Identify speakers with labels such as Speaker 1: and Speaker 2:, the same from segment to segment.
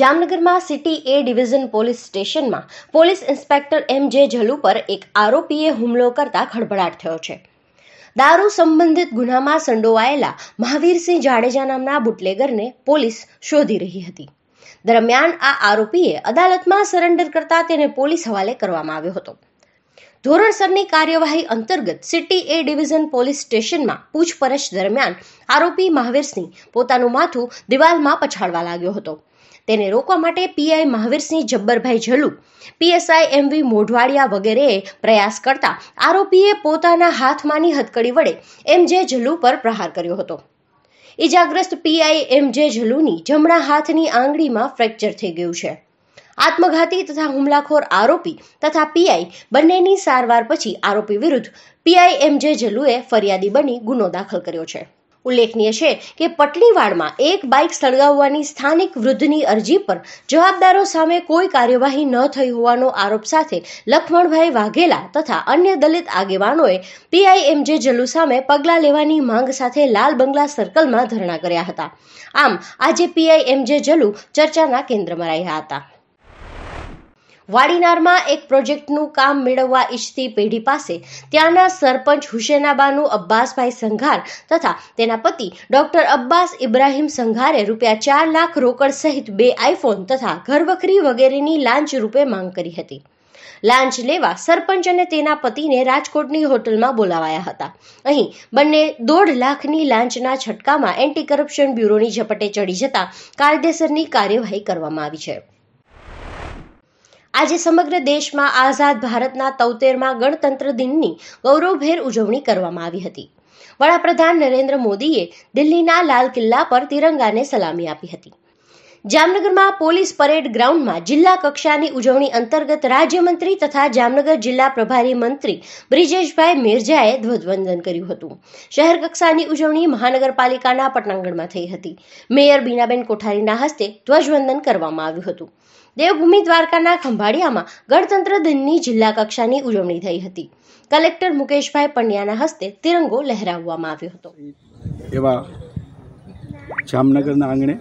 Speaker 1: જામનગરમાં city A division police સ્ટેશનમાં police inspector M J Jalu પર એક આરોપીએ હુમલો કરતા ખળભળાટ થયો છે દારૂ સંબંધિત ગુનામાં સંડોવાયેલા મહાવીરસિંહ જાડેજા નામના બુટલેગરને પોલીસ શોધી રહી હતી દરમિયાન આ આરોપીએ અદાલતમાં સરેન્ડર કરતા તેને પોલીસ હવાલે કરવામાં આવ્યો હતો ધોરણસરની કાર્યવાહી અંતર્ગત સિટી એ ડિવિઝન પોલીસ સ્ટેશનમાં પૂછપરછ દરમિયાન આરોપી મહાવીરસિંહ પોતાનું માથું દિવાલમાં પછાડવા લાગ્યો હતો તેને રોકવા માટે PI Mahavirsinh Jabbarbhai Jalu PSI MV Modhwadiya વગેરેએ પ્રયાસ કરતા આરોપીએ પોતાના હાથમાંની હથકડી વડે એમ જે ઝલુ પર પ્રહાર કર્યો હતો ઇજાગ્રસ્ત પીઆઈ એમ જે ઝલુની જમણા હાથની આંગળીમાં ફ્રેક્ચર થઈ ગયું છે આત્મઘાતી તથા હુમલાખોર આરોપી તથા પીઆઈ બંનેની સારવાર પછી આરોપી વિરુદ્ધ પીઆઈ એમ જે ફરિયાદી બની ગુનો દાખલ કર્યો છે ઉલ્લેખનીય છે કે પટણીવાડમાં એક બાઇક સળગાવવાની સ્થાનિક વૃદ્ધની અરજી પર જવાબદારો સામે કોઈ કાર્યવાહી ન થઈ હોવાનો આરોપ સાથે લખમણભાઈ વાઘેલા તથા અન્ય દલિત આગેવાનોએ પીઆઈએમજે જલુ સામે પગલાં લેવાની માંગ સાથે લાલ બંગલા સર્કલમાં ધરણા કર્યા હતા આમ આજે પીઆઈએમજે જલુ ચર્ચાના કેન્દ્રમાં રહ્યા હતા વાડીનારમાં એક પ્રોજેક્ટનું કામ મેળવવા ઈચ્છતી પેઢી પાસે ત્યાંના સરપંચ હુસેનાબાનું અબ્બાસભાઈ સંઘાર તથા તેના પતિ ડોક્ટર અબ્બાસ ઇબ્રાહીમ સંઘારે રૂપિયા ચાર લાખ રોકડ સહિત બે આઈફોન તથા ઘરવખરી વગેરેની લાંચ રૂપે માંગ કરી હતી લાંચ લેવા સરપંચ અને તેના પતિને રાજકોટની હોટલમાં બોલાવાયા હતા અહીં બંને દોઢ લાખની લાંચના છટકામાં એન્ટી કરપ્શન બ્યુરોની ઝપટે ચડી જતા કાયદેસરની કાર્યવાહી કરવામાં આવી છે આજે સમગ્ર દેશમાં આઝાદ ભારતના તૌતેરમાં ગણતંત્ર દિનની ગૌરવભેર ઉજવણી કરવામાં આવી હતી વડાપ્રધાન નરેન્દ્ર મોદીએ દિલ્હીના લાલ કિલ્લા પર તિરંગાને સલામી આપી હતી જામનગરમાં પોલીસ પરેડ ગ્રાઉન્ડમાં જિલ્લા કક્ષાની ઉજવણી અંતર્ગત રાજ્યમંત્રી તથા જામનગર જિલ્લા પ્રભારી મંત્રી બ્રિજેશભાઈ મેરજાએ ધ્વજવંદન કર્યું હતું શહેર કક્ષાની ઉજવણી મહાનગરપાલિકાના પટનાંગણમાં થઈ હતી મેયર બીનાબેન કોઠારીના હસ્તે ધ્વજવંદન કરવામાં આવ્યું હતું દેવભૂમિ દ્વારકાના ખંભાળિયામાં ગણતંત્ર દિનની જિલ્લા કક્ષાની ઉજવણી થઈ હતી કલેક્ટર મુકેશભાઈ પંડ્યાના હસ્તે તિરંગો લહેરાવવામાં આવ્યો હતો
Speaker 2: એવા જામનગરના આંગણે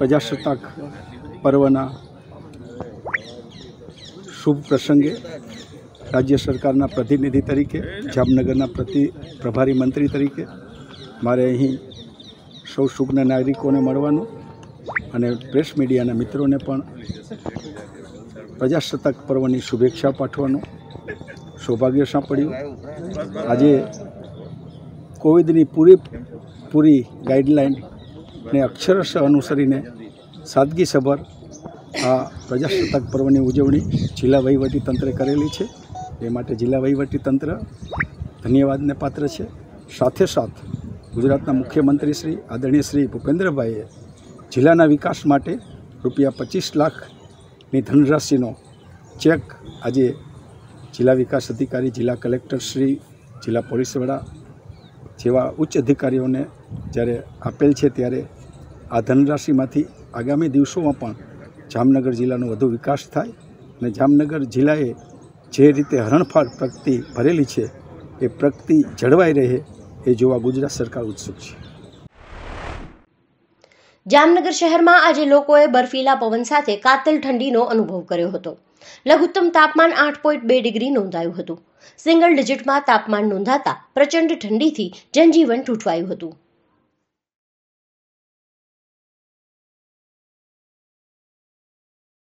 Speaker 2: પ્રજાસત્તાક પર્વના શુભ પ્રસંગે રાજ્ય સરકારના પ્રતિનિધિ તરીકે જામનગરના પ્રતિ પ્રભારી મંત્રી તરીકે મારે અહીં સૌ સુજ્ઞ નાગરિકોને મળવાનું અને પ્રેસ મીડિયાના મિત્રોને પણ પ્રજાસત્તાક પર્વની શુભેચ્છા પાઠવાનું સૌભાગ્ય સાંપડ્યું આજે કોવિડની પૂરેપૂરી ગાઈડલાઇનને અક્ષરશ અનુસરીને સાદગીસભર આ પ્રજાસત્તાક પર્વની ઉજવણી જિલ્લા વહીવટીતંત્રે કરેલી છે એ માટે જિલ્લા વહીવટીતંત્ર ધન્યવાદને પાત્ર છે સાથે સાથ ગુજરાતના મુખ્યમંત્રી શ્રી આદરણીય શ્રી ભૂપેન્દ્રભાઈએ જિલ્લાના વિકાસ માટે રૂપિયા પચીસ લાખની ધનરાશિનો ચેક આજે જિલ્લા વિકાસ અધિકારી જિલ્લા કલેક્ટરશ્રી જિલ્લા પોલીસ વડા જેવા ઉચ્ચ અધિકારીઓને જ્યારે આપેલ છે ત્યારે આ ધનરાશિમાંથી આગામી દિવસોમાં પણ જામનગર જિલ્લાનો વધુ વિકાસ થાય અને જામનગર જિલ્લાએ જે રીતે હરણફાળ પ્રગતિ ભરેલી છે એ પ્રગતિ જળવાઈ રહે એ જોવા ગુજરાત સરકાર ઉત્સુક છે
Speaker 1: જામનગર શહેરમાં આજે લોકોએ બર્ફીલા પવન સાથે કાતલ ઠંડીનો અનુભવ કર્યો હતો લઘુત્તમ તાપમાન આઠ પોઈન્ટ બે ડિગ્રી નોંધાયું હતું સિંગલ ડિજિટમાં તાપમાન નોંધાતા પ્રચંડ ઠંડીથી જનજીવન તૂટવાયું હતું